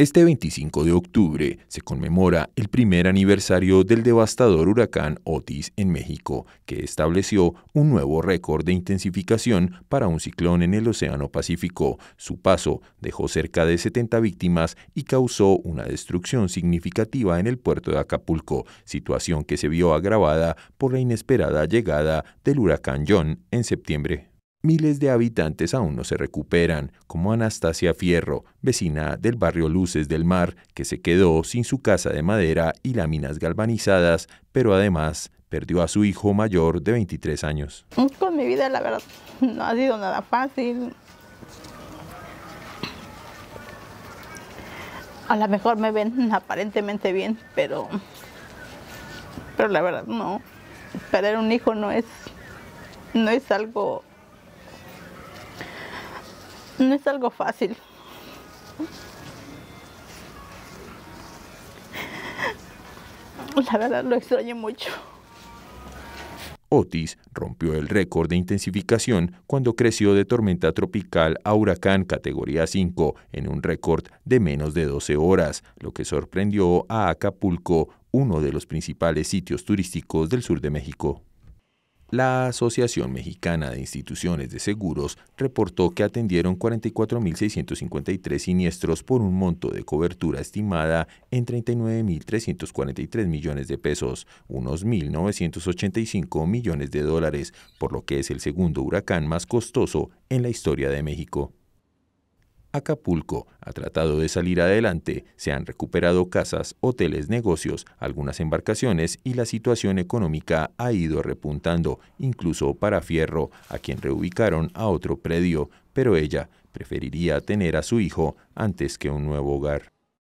Este 25 de octubre se conmemora el primer aniversario del devastador huracán Otis en México, que estableció un nuevo récord de intensificación para un ciclón en el Océano Pacífico. Su paso dejó cerca de 70 víctimas y causó una destrucción significativa en el puerto de Acapulco, situación que se vio agravada por la inesperada llegada del huracán John en septiembre. Miles de habitantes aún no se recuperan, como Anastasia Fierro, vecina del barrio Luces del Mar, que se quedó sin su casa de madera y láminas galvanizadas, pero además perdió a su hijo mayor de 23 años. Con mi vida, la verdad, no ha sido nada fácil. A lo mejor me ven aparentemente bien, pero, pero la verdad no. Perder un hijo no es, no es algo no es algo fácil. La verdad lo extraño mucho. Otis rompió el récord de intensificación cuando creció de tormenta tropical a huracán categoría 5 en un récord de menos de 12 horas, lo que sorprendió a Acapulco, uno de los principales sitios turísticos del sur de México. La Asociación Mexicana de Instituciones de Seguros reportó que atendieron 44.653 siniestros por un monto de cobertura estimada en 39.343 millones de pesos, unos 1.985 millones de dólares, por lo que es el segundo huracán más costoso en la historia de México. Acapulco ha tratado de salir adelante, se han recuperado casas, hoteles, negocios, algunas embarcaciones y la situación económica ha ido repuntando, incluso para Fierro, a quien reubicaron a otro predio, pero ella preferiría tener a su hijo antes que un nuevo hogar.